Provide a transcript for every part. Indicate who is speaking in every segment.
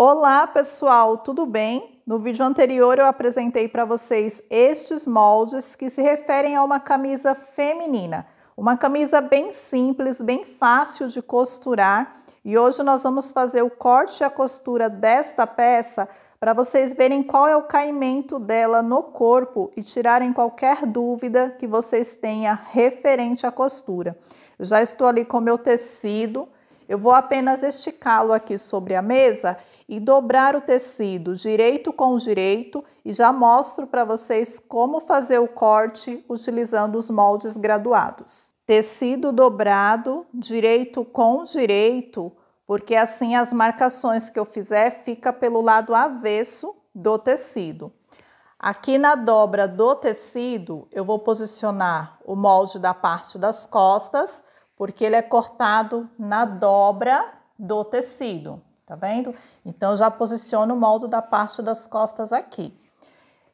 Speaker 1: Olá pessoal, tudo bem? No vídeo anterior eu apresentei para vocês estes moldes que se referem a uma camisa feminina. Uma camisa bem simples, bem fácil de costurar e hoje nós vamos fazer o corte e a costura desta peça para vocês verem qual é o caimento dela no corpo e tirarem qualquer dúvida que vocês tenham referente à costura. Eu já estou ali com meu tecido, eu vou apenas esticá-lo aqui sobre a mesa e dobrar o tecido direito com direito e já mostro para vocês como fazer o corte utilizando os moldes graduados. Tecido dobrado direito com direito, porque assim as marcações que eu fizer fica pelo lado avesso do tecido. Aqui na dobra do tecido, eu vou posicionar o molde da parte das costas, porque ele é cortado na dobra do tecido, tá vendo? Então, já posiciono o molde da parte das costas aqui.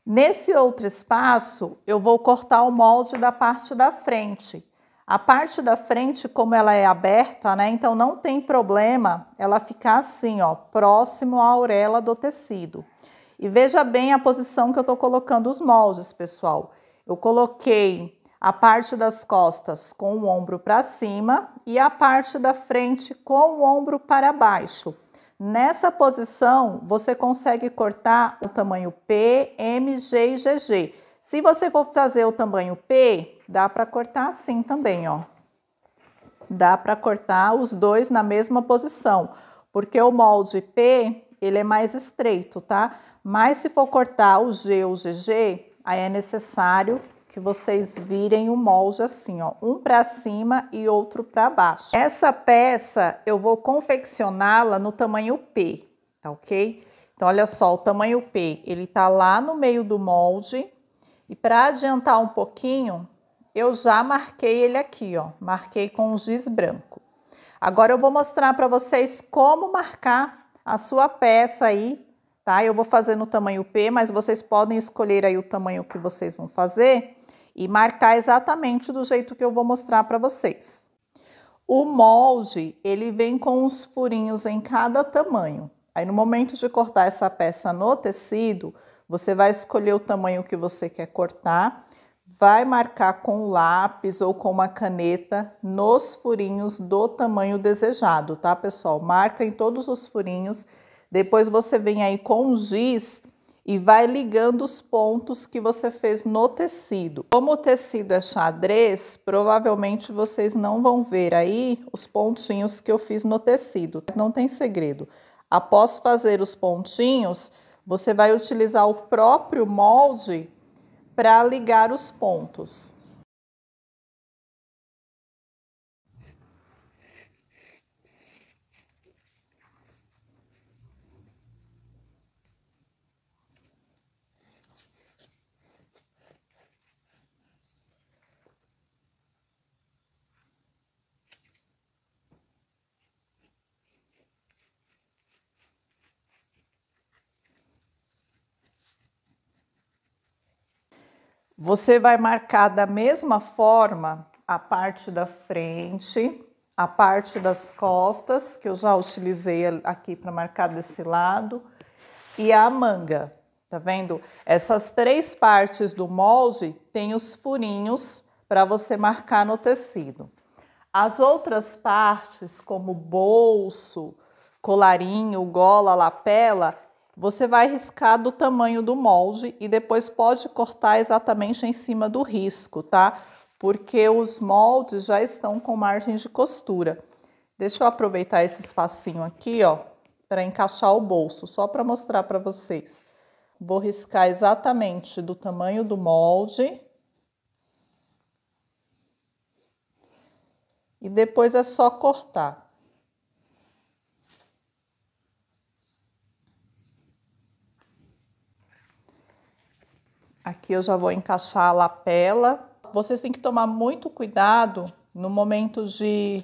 Speaker 1: Nesse outro espaço, eu vou cortar o molde da parte da frente. A parte da frente, como ela é aberta, né? Então, não tem problema ela ficar assim, ó, próximo à orelha do tecido. E veja bem a posição que eu tô colocando os moldes, pessoal. Eu coloquei a parte das costas com o ombro para cima e a parte da frente com o ombro para baixo. Nessa posição, você consegue cortar o tamanho P, G e GG. Se você for fazer o tamanho P, dá para cortar assim também, ó. Dá para cortar os dois na mesma posição, porque o molde P, ele é mais estreito, tá? Mas se for cortar o G ou o GG, aí é necessário que vocês virem o molde assim, ó, um para cima e outro para baixo. Essa peça eu vou confeccioná-la no tamanho P, tá ok? Então, olha só, o tamanho P, ele tá lá no meio do molde e para adiantar um pouquinho, eu já marquei ele aqui, ó, marquei com um giz branco. Agora eu vou mostrar para vocês como marcar a sua peça aí tá? Eu vou fazer no tamanho P, mas vocês podem escolher aí o tamanho que vocês vão fazer e marcar exatamente do jeito que eu vou mostrar para vocês. O molde, ele vem com uns furinhos em cada tamanho. Aí no momento de cortar essa peça no tecido, você vai escolher o tamanho que você quer cortar, vai marcar com lápis ou com uma caneta nos furinhos do tamanho desejado, tá, pessoal? Marca em todos os furinhos. Depois você vem aí com giz e vai ligando os pontos que você fez no tecido. Como o tecido é xadrez, provavelmente vocês não vão ver aí os pontinhos que eu fiz no tecido. Não tem segredo. Após fazer os pontinhos, você vai utilizar o próprio molde para ligar os pontos. Você vai marcar da mesma forma a parte da frente, a parte das costas, que eu já utilizei aqui para marcar desse lado, e a manga. Tá vendo? Essas três partes do molde tem os furinhos para você marcar no tecido. As outras partes, como bolso, colarinho, gola, lapela, você vai riscar do tamanho do molde e depois pode cortar exatamente em cima do risco, tá? Porque os moldes já estão com margem de costura. Deixa eu aproveitar esse espacinho aqui, ó, para encaixar o bolso, só para mostrar para vocês. Vou riscar exatamente do tamanho do molde. E depois é só cortar. Aqui eu já vou encaixar a lapela. Vocês têm que tomar muito cuidado no momento de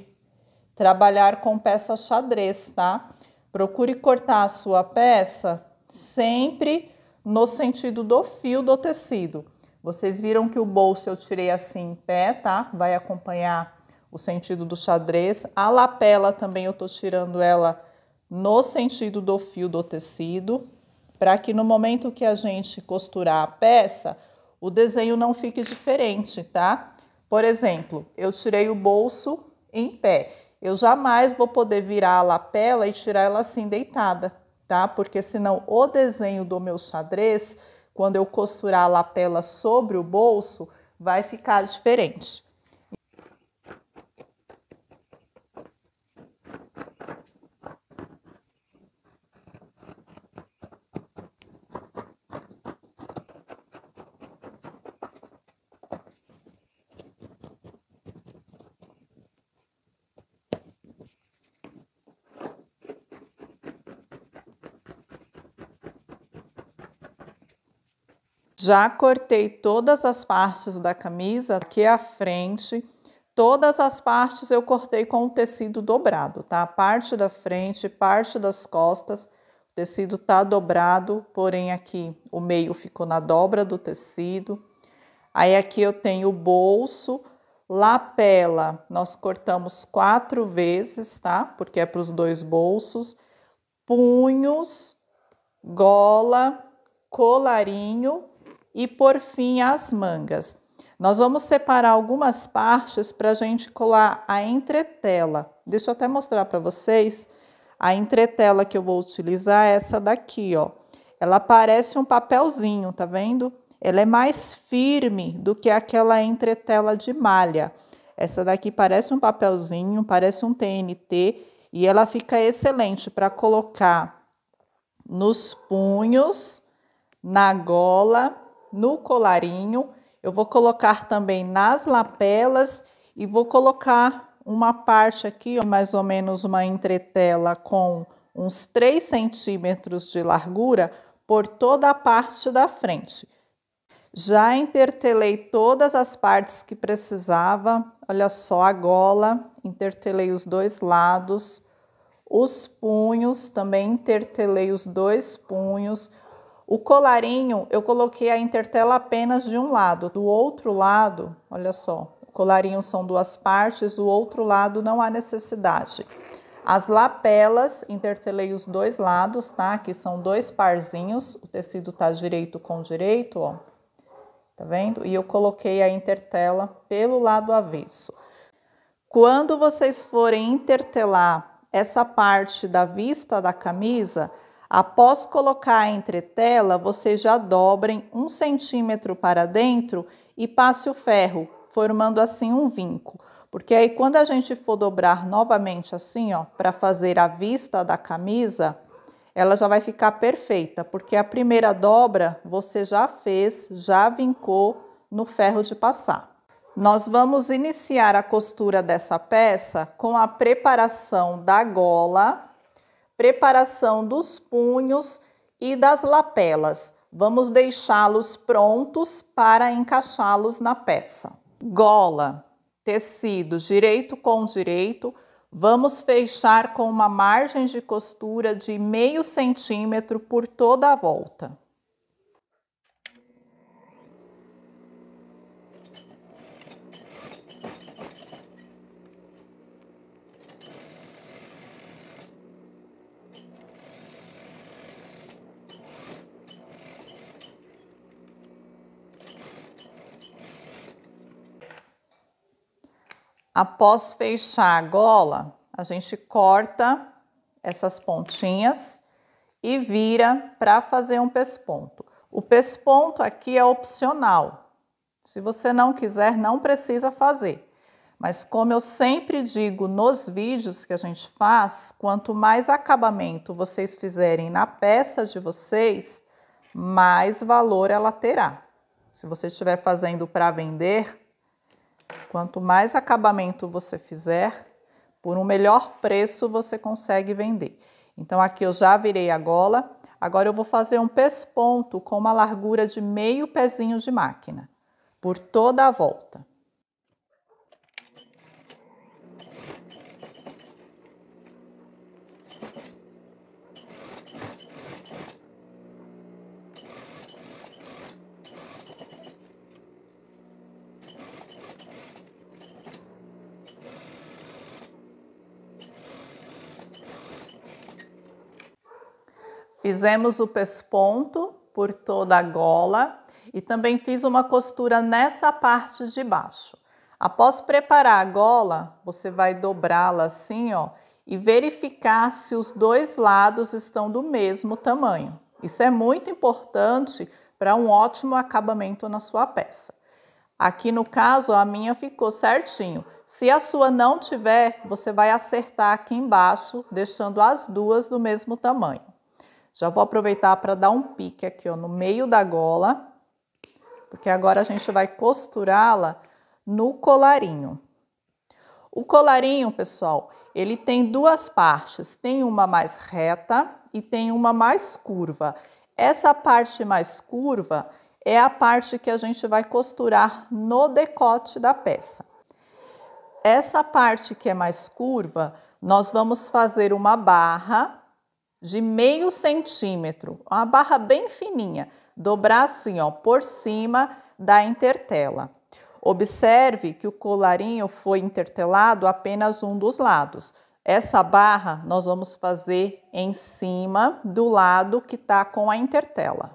Speaker 1: trabalhar com peça xadrez, tá? Procure cortar a sua peça sempre no sentido do fio do tecido. Vocês viram que o bolso eu tirei assim em pé, tá? Vai acompanhar o sentido do xadrez. A lapela também eu tô tirando ela no sentido do fio do tecido para que no momento que a gente costurar a peça, o desenho não fique diferente, tá? Por exemplo, eu tirei o bolso em pé. Eu jamais vou poder virar a lapela e tirar ela assim deitada, tá? Porque senão o desenho do meu xadrez, quando eu costurar a lapela sobre o bolso, vai ficar diferente. Já cortei todas as partes da camisa, aqui à frente. Todas as partes eu cortei com o tecido dobrado, tá? Parte da frente, parte das costas. O tecido tá dobrado, porém aqui o meio ficou na dobra do tecido. Aí aqui eu tenho o bolso, lapela, nós cortamos quatro vezes, tá? Porque é para os dois bolsos. Punhos, gola, colarinho e por fim as mangas. Nós vamos separar algumas partes para a gente colar a entretela. Deixa eu até mostrar para vocês a entretela que eu vou utilizar, é essa daqui, ó. Ela parece um papelzinho, tá vendo? Ela é mais firme do que aquela entretela de malha. Essa daqui parece um papelzinho, parece um TNT e ela fica excelente para colocar nos punhos, na gola no colarinho. Eu vou colocar também nas lapelas e vou colocar uma parte aqui, mais ou menos uma entretela com uns 3 centímetros de largura por toda a parte da frente. Já intertelei todas as partes que precisava, olha só a gola, intertelei os dois lados, os punhos, também intertelei os dois punhos, o colarinho, eu coloquei a intertela apenas de um lado. Do outro lado, olha só, o colarinho são duas partes, do outro lado não há necessidade. As lapelas, intertelei os dois lados, tá? Que são dois parzinhos, o tecido tá direito com direito, ó. Tá vendo? E eu coloquei a intertela pelo lado avesso. Quando vocês forem intertelar essa parte da vista da camisa, Após colocar a entretela, vocês já dobrem um centímetro para dentro e passe o ferro, formando assim um vinco. Porque aí quando a gente for dobrar novamente assim, ó, para fazer a vista da camisa, ela já vai ficar perfeita, porque a primeira dobra você já fez, já vincou no ferro de passar. Nós vamos iniciar a costura dessa peça com a preparação da gola, preparação dos punhos e das lapelas. Vamos deixá-los prontos para encaixá-los na peça. Gola, tecido direito com direito, vamos fechar com uma margem de costura de meio centímetro por toda a volta. Após fechar a gola, a gente corta essas pontinhas e vira para fazer um pesponto. O pesponto aqui é opcional. Se você não quiser, não precisa fazer. Mas como eu sempre digo nos vídeos que a gente faz, quanto mais acabamento vocês fizerem na peça de vocês, mais valor ela terá. Se você estiver fazendo para vender, Quanto mais acabamento você fizer, por um melhor preço você consegue vender. Então aqui eu já virei a gola, agora eu vou fazer um pesponto com uma largura de meio pezinho de máquina, por toda a volta. Fizemos o pesponto por toda a gola e também fiz uma costura nessa parte de baixo. Após preparar a gola, você vai dobrá-la assim, ó, e verificar se os dois lados estão do mesmo tamanho. Isso é muito importante para um ótimo acabamento na sua peça. Aqui no caso, a minha ficou certinho. Se a sua não tiver, você vai acertar aqui embaixo, deixando as duas do mesmo tamanho. Já vou aproveitar para dar um pique aqui, ó, no meio da gola, porque agora a gente vai costurá-la no colarinho. O colarinho, pessoal, ele tem duas partes, tem uma mais reta e tem uma mais curva. Essa parte mais curva é a parte que a gente vai costurar no decote da peça. Essa parte que é mais curva, nós vamos fazer uma barra de meio centímetro, uma barra bem fininha, dobrar assim, ó, por cima da intertela. Observe que o colarinho foi intertelado apenas um dos lados. Essa barra nós vamos fazer em cima do lado que está com a intertela.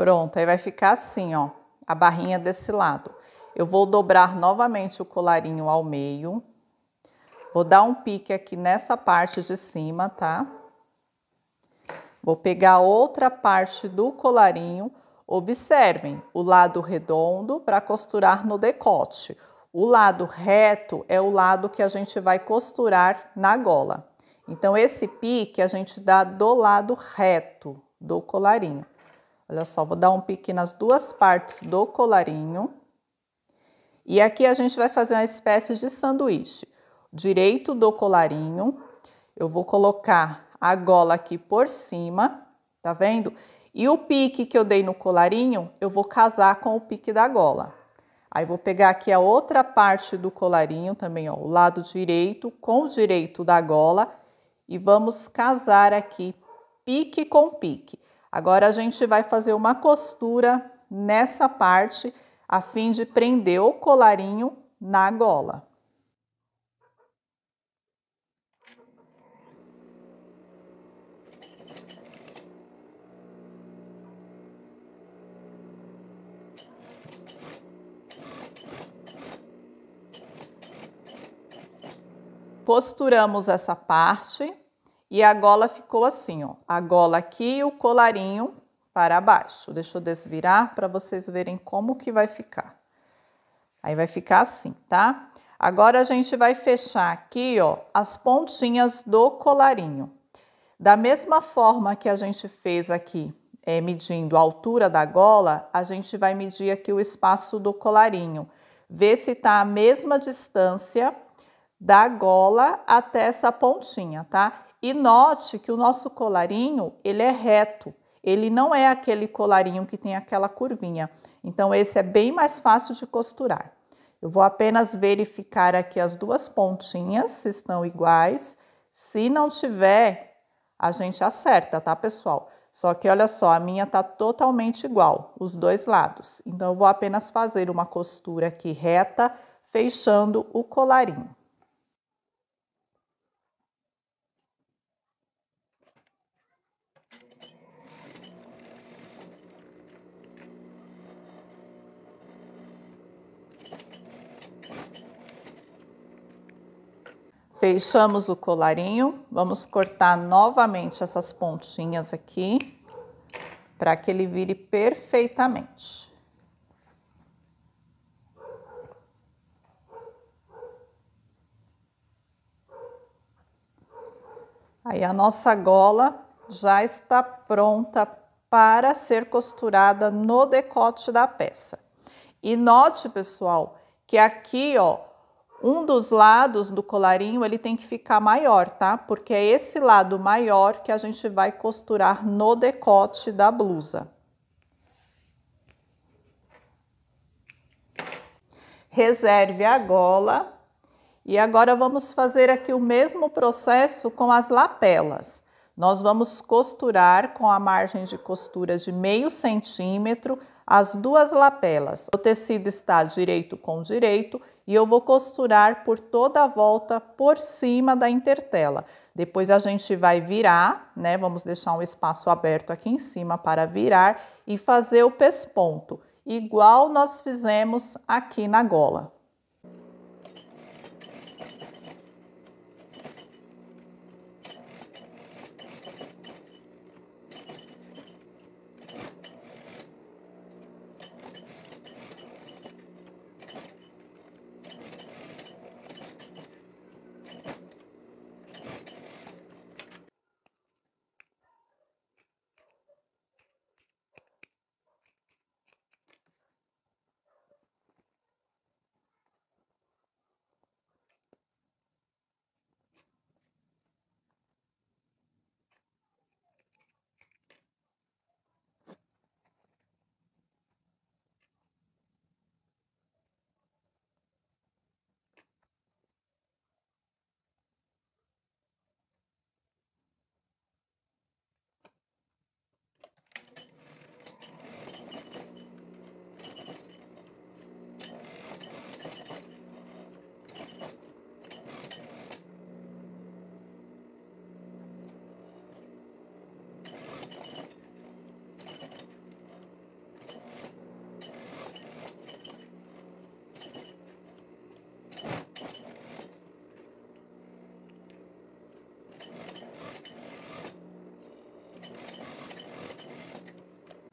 Speaker 1: Pronto, aí vai ficar assim, ó, a barrinha desse lado. Eu vou dobrar novamente o colarinho ao meio. Vou dar um pique aqui nessa parte de cima, tá? Vou pegar outra parte do colarinho. Observem, o lado redondo para costurar no decote. O lado reto é o lado que a gente vai costurar na gola. Então, esse pique a gente dá do lado reto do colarinho. Olha só, vou dar um pique nas duas partes do colarinho. E aqui a gente vai fazer uma espécie de sanduíche. Direito do colarinho, eu vou colocar a gola aqui por cima, tá vendo? E o pique que eu dei no colarinho, eu vou casar com o pique da gola. Aí vou pegar aqui a outra parte do colarinho também, ó, o lado direito com o direito da gola e vamos casar aqui pique com pique. Agora a gente vai fazer uma costura nessa parte a fim de prender o colarinho na gola. Costuramos essa parte e a gola ficou assim, ó. A gola aqui e o colarinho para baixo. Deixa eu desvirar para vocês verem como que vai ficar. Aí vai ficar assim, tá? Agora a gente vai fechar aqui, ó, as pontinhas do colarinho. Da mesma forma que a gente fez aqui, é, medindo a altura da gola, a gente vai medir aqui o espaço do colarinho. Ver se tá a mesma distância da gola até essa pontinha, tá? E note que o nosso colarinho, ele é reto, ele não é aquele colarinho que tem aquela curvinha. Então esse é bem mais fácil de costurar. Eu vou apenas verificar aqui as duas pontinhas se estão iguais. Se não tiver, a gente acerta, tá, pessoal? Só que olha só, a minha tá totalmente igual, os dois lados. Então eu vou apenas fazer uma costura aqui reta, fechando o colarinho. Fechamos o colarinho, vamos cortar novamente essas pontinhas aqui para que ele vire perfeitamente. Aí a nossa gola já está pronta para ser costurada no decote da peça. E note, pessoal, que aqui, ó, um dos lados do colarinho ele tem que ficar maior, tá? Porque é esse lado maior que a gente vai costurar no decote da blusa. Reserve a gola. E agora vamos fazer aqui o mesmo processo com as lapelas. Nós vamos costurar com a margem de costura de meio centímetro as duas lapelas. O tecido está direito com direito e eu vou costurar por toda a volta por cima da intertela. Depois a gente vai virar, né? Vamos deixar um espaço aberto aqui em cima para virar e fazer o pesponto, igual nós fizemos aqui na gola.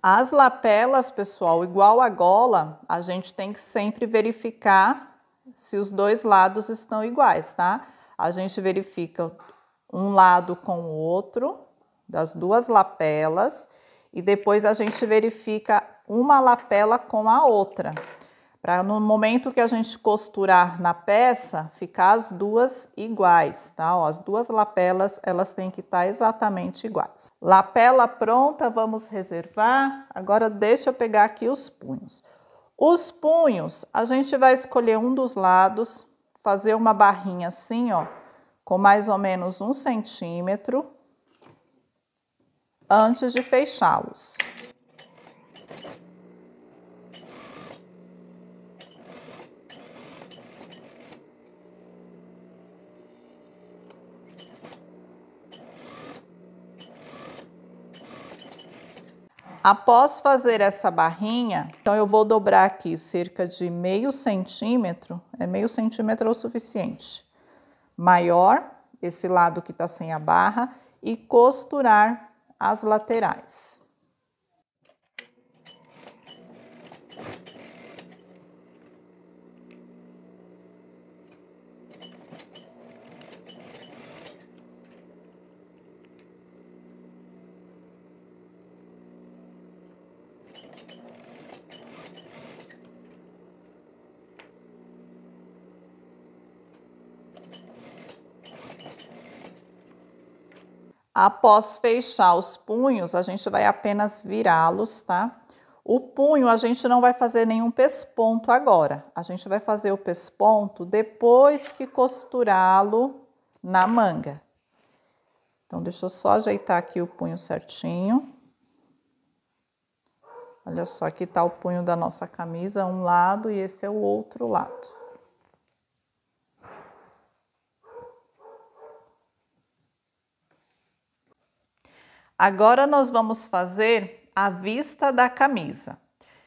Speaker 1: As lapelas, pessoal, igual a gola, a gente tem que sempre verificar se os dois lados estão iguais, tá? A gente verifica um lado com o outro, das duas lapelas, e depois a gente verifica uma lapela com a outra para no momento que a gente costurar na peça, ficar as duas iguais, tá? Ó, as duas lapelas, elas têm que estar tá exatamente iguais. Lapela pronta, vamos reservar. Agora deixa eu pegar aqui os punhos. Os punhos, a gente vai escolher um dos lados, fazer uma barrinha assim, ó, com mais ou menos um centímetro, antes de fechá-los. Após fazer essa barrinha, então eu vou dobrar aqui cerca de meio centímetro, é meio centímetro é o suficiente. Maior, esse lado que está sem a barra, e costurar as laterais. Após fechar os punhos, a gente vai apenas virá-los, tá? O punho a gente não vai fazer nenhum pesponto agora. A gente vai fazer o pesponto depois que costurá-lo na manga. Então, deixa eu só ajeitar aqui o punho certinho. Olha só, aqui tá o punho da nossa camisa, um lado, e esse é o outro lado. Agora nós vamos fazer a vista da camisa.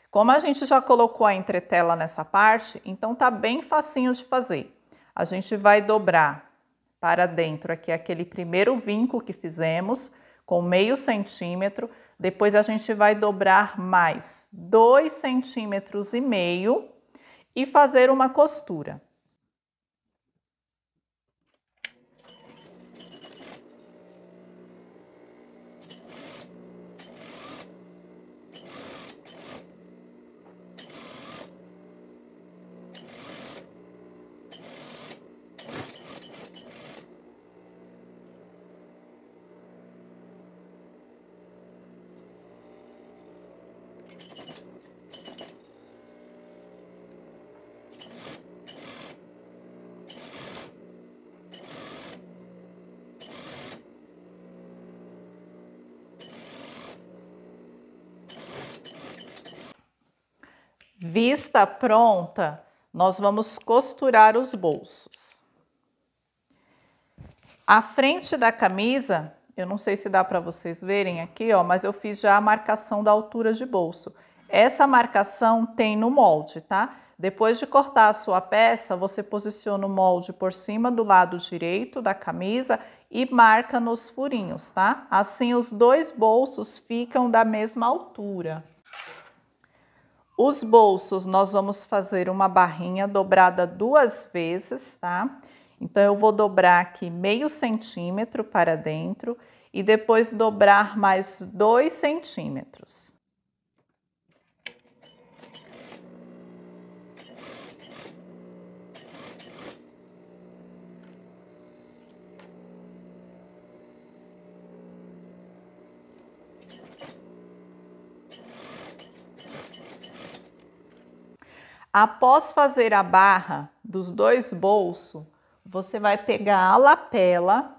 Speaker 1: Como a gente já colocou a entretela nessa parte, então tá bem facinho de fazer. A gente vai dobrar para dentro aqui aquele primeiro vinco que fizemos com meio centímetro, depois a gente vai dobrar mais dois centímetros e meio e fazer uma costura. Vista pronta, nós vamos costurar os bolsos. A frente da camisa, eu não sei se dá para vocês verem aqui, ó, mas eu fiz já a marcação da altura de bolso. Essa marcação tem no molde, tá? Depois de cortar a sua peça, você posiciona o molde por cima do lado direito da camisa e marca nos furinhos, tá? Assim os dois bolsos ficam da mesma altura. Os bolsos, nós vamos fazer uma barrinha dobrada duas vezes, tá? Então, eu vou dobrar aqui meio centímetro para dentro e depois dobrar mais dois centímetros. Após fazer a barra dos dois bolsos, você vai pegar a lapela,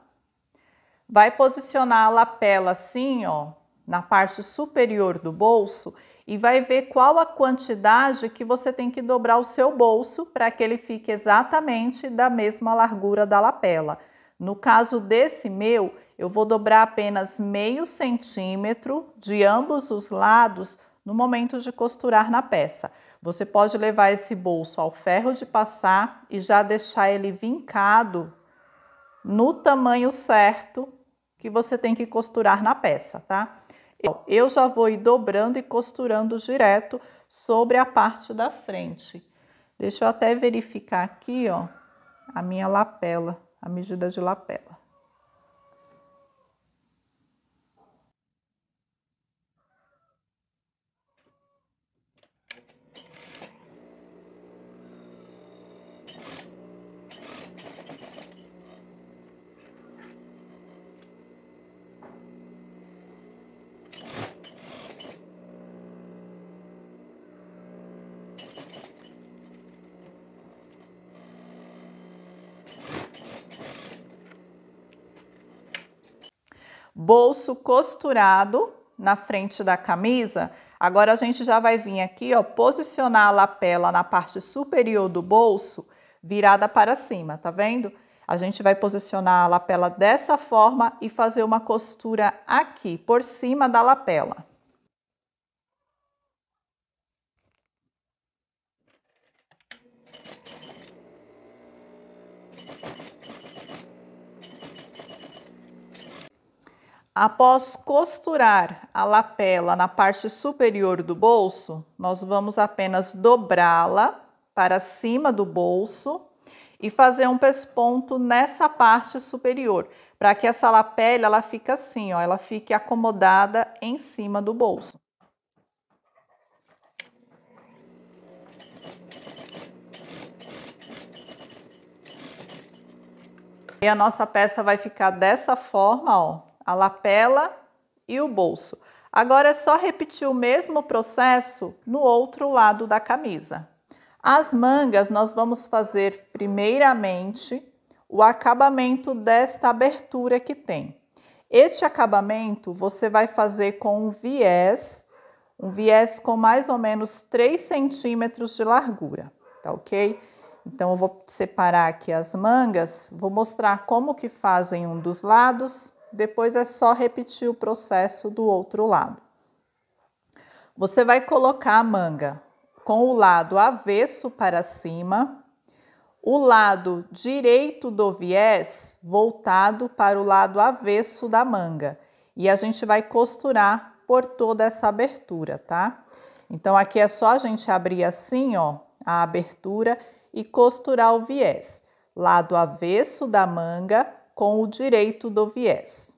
Speaker 1: vai posicionar a lapela assim, ó, na parte superior do bolso e vai ver qual a quantidade que você tem que dobrar o seu bolso para que ele fique exatamente da mesma largura da lapela. No caso desse meu, eu vou dobrar apenas meio centímetro de ambos os lados no momento de costurar na peça. Você pode levar esse bolso ao ferro de passar e já deixar ele vincado no tamanho certo que você tem que costurar na peça, tá? Eu já vou ir dobrando e costurando direto sobre a parte da frente. Deixa eu até verificar aqui, ó, a minha lapela, a medida de lapela. bolso costurado na frente da camisa. Agora a gente já vai vir aqui, ó, posicionar a lapela na parte superior do bolso, virada para cima, tá vendo? A gente vai posicionar a lapela dessa forma e fazer uma costura aqui, por cima da lapela. Após costurar a lapela na parte superior do bolso, nós vamos apenas dobrá-la para cima do bolso e fazer um pesponto nessa parte superior, para que essa lapela ela fique assim, ó, ela fique acomodada em cima do bolso. E a nossa peça vai ficar dessa forma, ó a lapela e o bolso. Agora é só repetir o mesmo processo no outro lado da camisa. As mangas nós vamos fazer primeiramente o acabamento desta abertura que tem. Este acabamento você vai fazer com um viés, um viés com mais ou menos 3 centímetros de largura, tá ok? Então eu vou separar aqui as mangas, vou mostrar como que fazem um dos lados depois é só repetir o processo do outro lado. Você vai colocar a manga com o lado avesso para cima, o lado direito do viés voltado para o lado avesso da manga. E a gente vai costurar por toda essa abertura, tá? Então aqui é só a gente abrir assim, ó, a abertura e costurar o viés. Lado avesso da manga, com o direito do viés.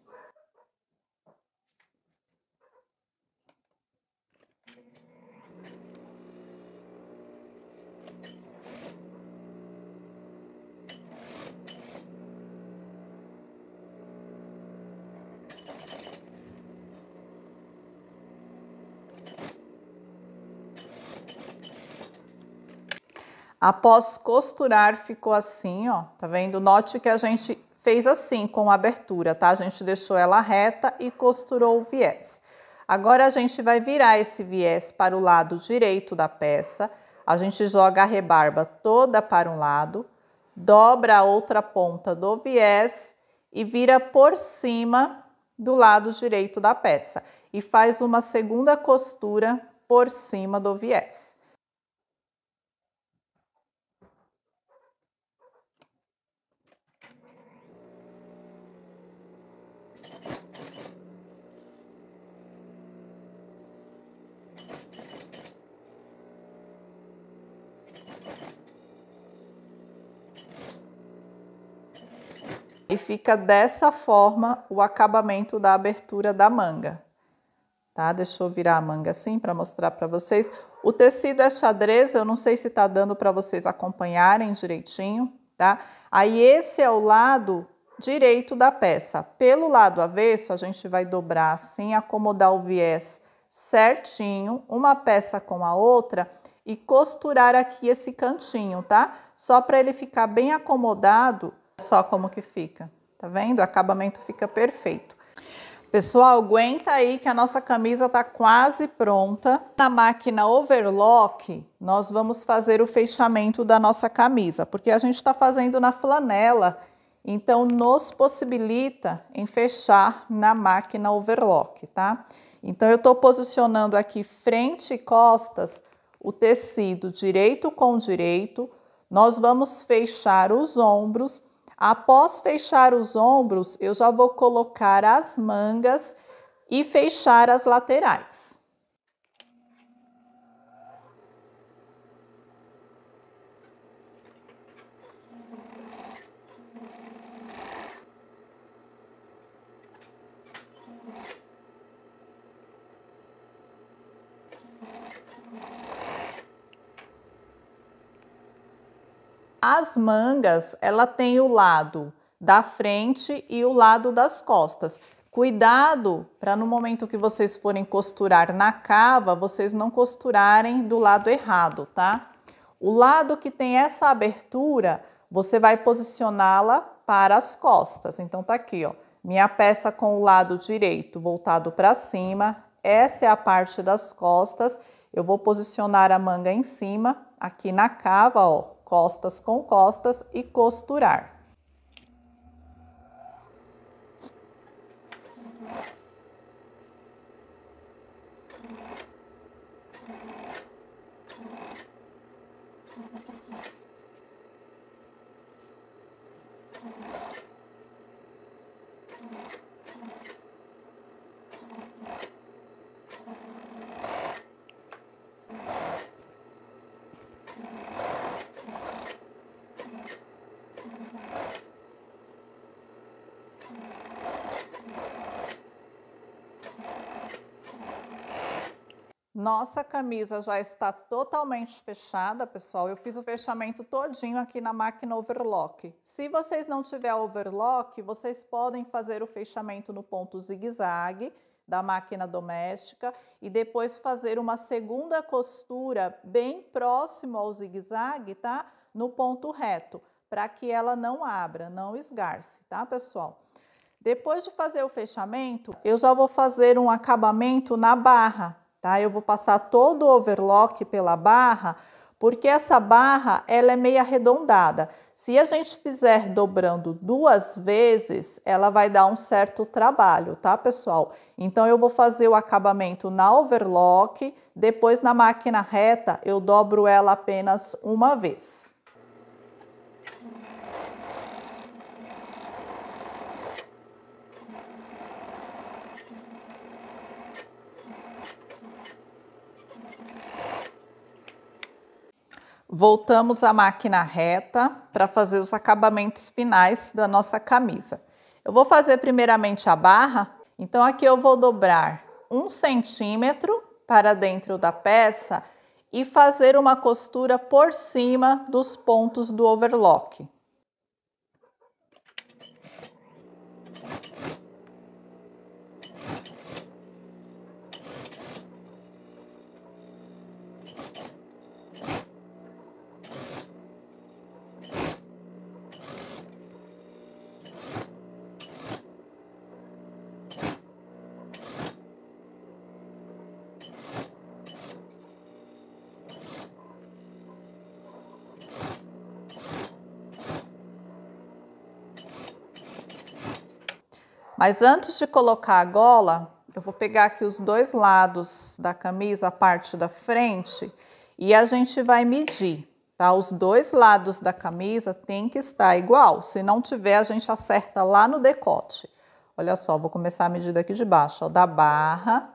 Speaker 1: Após costurar, ficou assim, ó. Tá vendo? Note que a gente fez assim com a abertura, tá? A gente deixou ela reta e costurou o viés. Agora a gente vai virar esse viés para o lado direito da peça. A gente joga a rebarba toda para um lado, dobra a outra ponta do viés e vira por cima do lado direito da peça. E faz uma segunda costura por cima do viés. e fica dessa forma o acabamento da abertura da manga. Tá? Deixa eu virar a manga assim para mostrar para vocês. O tecido é xadrez, eu não sei se tá dando para vocês acompanharem direitinho, tá? Aí esse é o lado direito da peça. Pelo lado avesso, a gente vai dobrar assim, acomodar o viés certinho, uma peça com a outra e costurar aqui esse cantinho, tá? Só para ele ficar bem acomodado só como que fica, tá vendo? O acabamento fica perfeito. Pessoal, aguenta aí que a nossa camisa tá quase pronta. Na máquina overlock, nós vamos fazer o fechamento da nossa camisa, porque a gente está fazendo na flanela, então nos possibilita em fechar na máquina overlock, tá? Então eu estou posicionando aqui frente e costas o tecido direito com direito, nós vamos fechar os ombros Após fechar os ombros, eu já vou colocar as mangas e fechar as laterais. As mangas, ela tem o lado da frente e o lado das costas. Cuidado para no momento que vocês forem costurar na cava, vocês não costurarem do lado errado, tá? O lado que tem essa abertura, você vai posicioná-la para as costas. Então tá aqui, ó. Minha peça com o lado direito voltado para cima, essa é a parte das costas. Eu vou posicionar a manga em cima, aqui na cava, ó, costas com costas e costurar. Nossa camisa já está totalmente fechada, pessoal. Eu fiz o fechamento todinho aqui na máquina overlock. Se vocês não tiver overlock, vocês podem fazer o fechamento no ponto zigue-zague da máquina doméstica e depois fazer uma segunda costura bem próximo ao zigue-zague, tá? No ponto reto, para que ela não abra, não esgarce, tá, pessoal? Depois de fazer o fechamento, eu já vou fazer um acabamento na barra, tá? Eu vou passar todo o overlock pela barra, porque essa barra ela é meio arredondada. Se a gente fizer dobrando duas vezes, ela vai dar um certo trabalho, tá, pessoal? Então eu vou fazer o acabamento na overlock, depois na máquina reta eu dobro ela apenas uma vez. Voltamos à máquina reta para fazer os acabamentos finais da nossa camisa. Eu vou fazer primeiramente a barra, então aqui eu vou dobrar um centímetro para dentro da peça e fazer uma costura por cima dos pontos do overlock. Mas antes de colocar a gola, eu vou pegar aqui os dois lados da camisa, a parte da frente, e a gente vai medir, tá? Os dois lados da camisa tem que estar igual. Se não tiver, a gente acerta lá no decote. Olha só, vou começar a medida aqui de baixo, ó, da barra.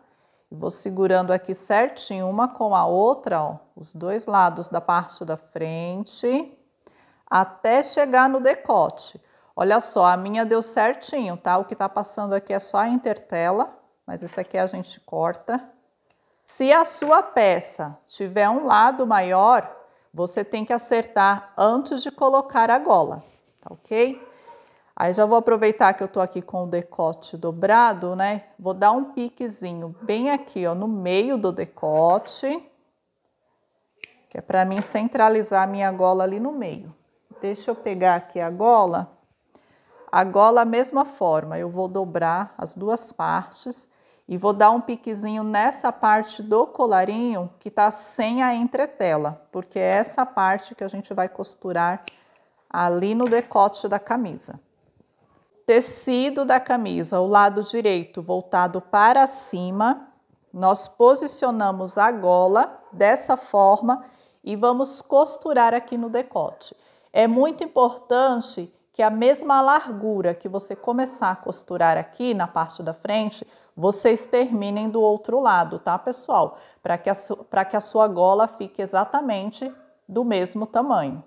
Speaker 1: Vou segurando aqui certinho, uma com a outra, ó, os dois lados da parte da frente, até chegar no decote. Olha só, a minha deu certinho, tá? O que tá passando aqui é só a intertela, mas isso aqui a gente corta. Se a sua peça tiver um lado maior, você tem que acertar antes de colocar a gola, tá ok? Aí já vou aproveitar que eu tô aqui com o decote dobrado, né? Vou dar um piquezinho bem aqui, ó, no meio do decote, que é para mim centralizar a minha gola ali no meio. Deixa eu pegar aqui a gola gola a mesma forma, eu vou dobrar as duas partes e vou dar um piquezinho nessa parte do colarinho que tá sem a entretela, porque é essa parte que a gente vai costurar ali no decote da camisa. Tecido da camisa, o lado direito voltado para cima, nós posicionamos a gola dessa forma e vamos costurar aqui no decote. É muito importante que a mesma largura que você começar a costurar aqui na parte da frente, vocês terminem do outro lado, tá, pessoal? Para que, a, que a sua gola fique exatamente do mesmo tamanho.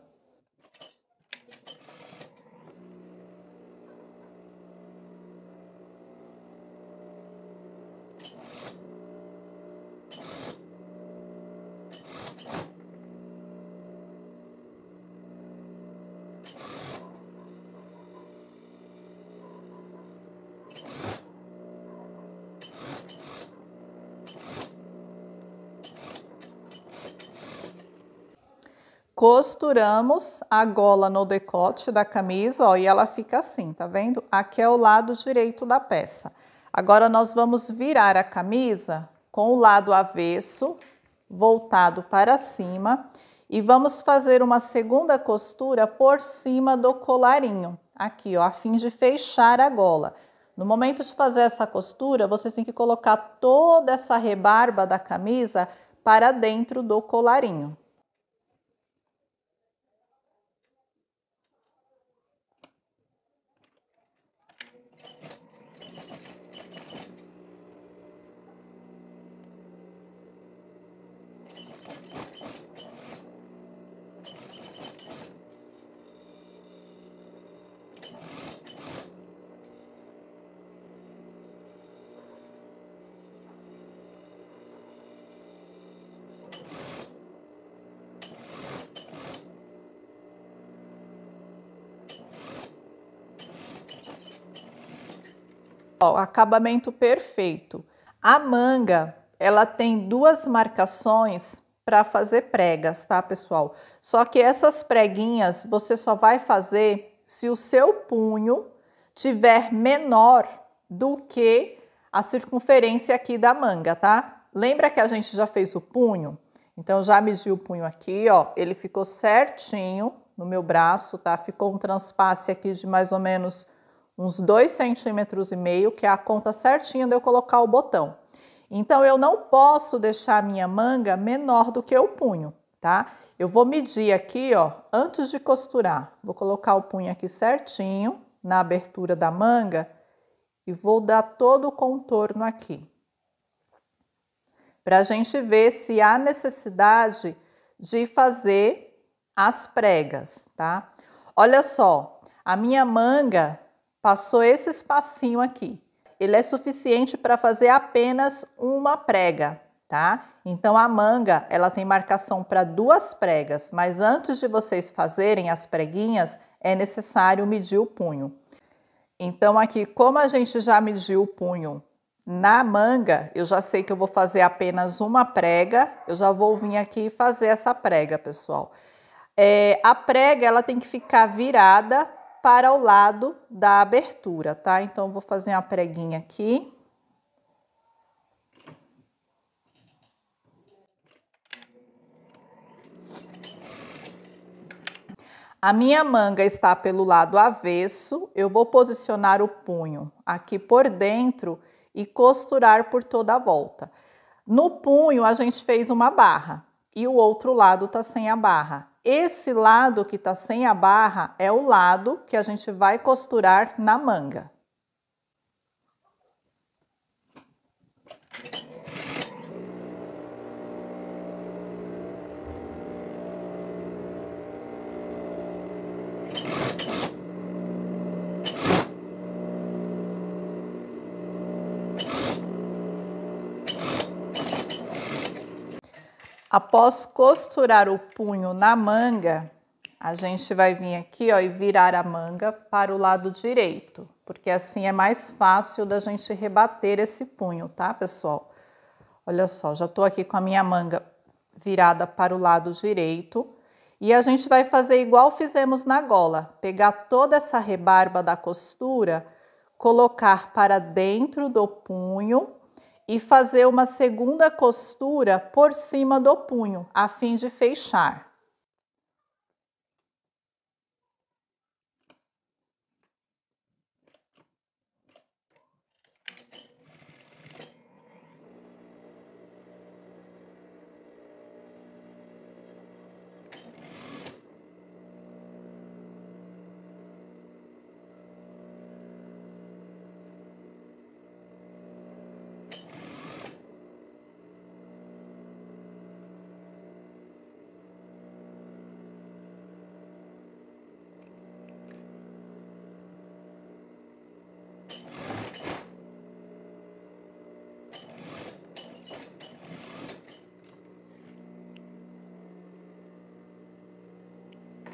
Speaker 1: costuramos a gola no decote da camisa, ó, e ela fica assim, tá vendo? Aqui é o lado direito da peça. Agora, nós vamos virar a camisa com o lado avesso, voltado para cima, e vamos fazer uma segunda costura por cima do colarinho, aqui, ó, a fim de fechar a gola. No momento de fazer essa costura, vocês têm que colocar toda essa rebarba da camisa para dentro do colarinho, Ó, acabamento perfeito. A manga, ela tem duas marcações para fazer pregas, tá, pessoal? Só que essas preguinhas você só vai fazer se o seu punho tiver menor do que a circunferência aqui da manga, tá? Lembra que a gente já fez o punho? Então, já medi o punho aqui, ó, ele ficou certinho no meu braço, tá? Ficou um transpasse aqui de mais ou menos uns 2 centímetros e meio, que é a conta certinha de eu colocar o botão. Então, eu não posso deixar a minha manga menor do que o punho, tá? Eu vou medir aqui, ó, antes de costurar. Vou colocar o punho aqui certinho na abertura da manga e vou dar todo o contorno aqui. Pra gente ver se há necessidade de fazer as pregas, tá? Olha só, a minha manga Passou esse espacinho aqui. Ele é suficiente para fazer apenas uma prega, tá? Então a manga, ela tem marcação para duas pregas, mas antes de vocês fazerem as preguinhas, é necessário medir o punho. Então aqui, como a gente já mediu o punho na manga, eu já sei que eu vou fazer apenas uma prega, eu já vou vir aqui e fazer essa prega, pessoal. É, a prega, ela tem que ficar virada para o lado da abertura, tá? Então, vou fazer uma preguinha aqui. A minha manga está pelo lado avesso, eu vou posicionar o punho aqui por dentro e costurar por toda a volta. No punho, a gente fez uma barra e o outro lado tá sem a barra. Esse lado que está sem a barra é o lado que a gente vai costurar na manga. Após costurar o punho na manga, a gente vai vir aqui ó, e virar a manga para o lado direito, porque assim é mais fácil da gente rebater esse punho, tá, pessoal? Olha só, já tô aqui com a minha manga virada para o lado direito. E a gente vai fazer igual fizemos na gola, pegar toda essa rebarba da costura, colocar para dentro do punho e fazer uma segunda costura por cima do punho, a fim de fechar.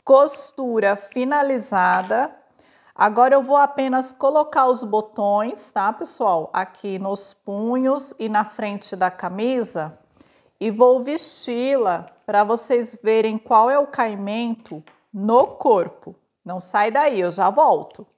Speaker 1: costura finalizada. Agora eu vou apenas colocar os botões, tá, pessoal? Aqui nos punhos e na frente da camisa. E vou vesti-la para vocês verem qual é o caimento no corpo. Não sai daí, eu já volto.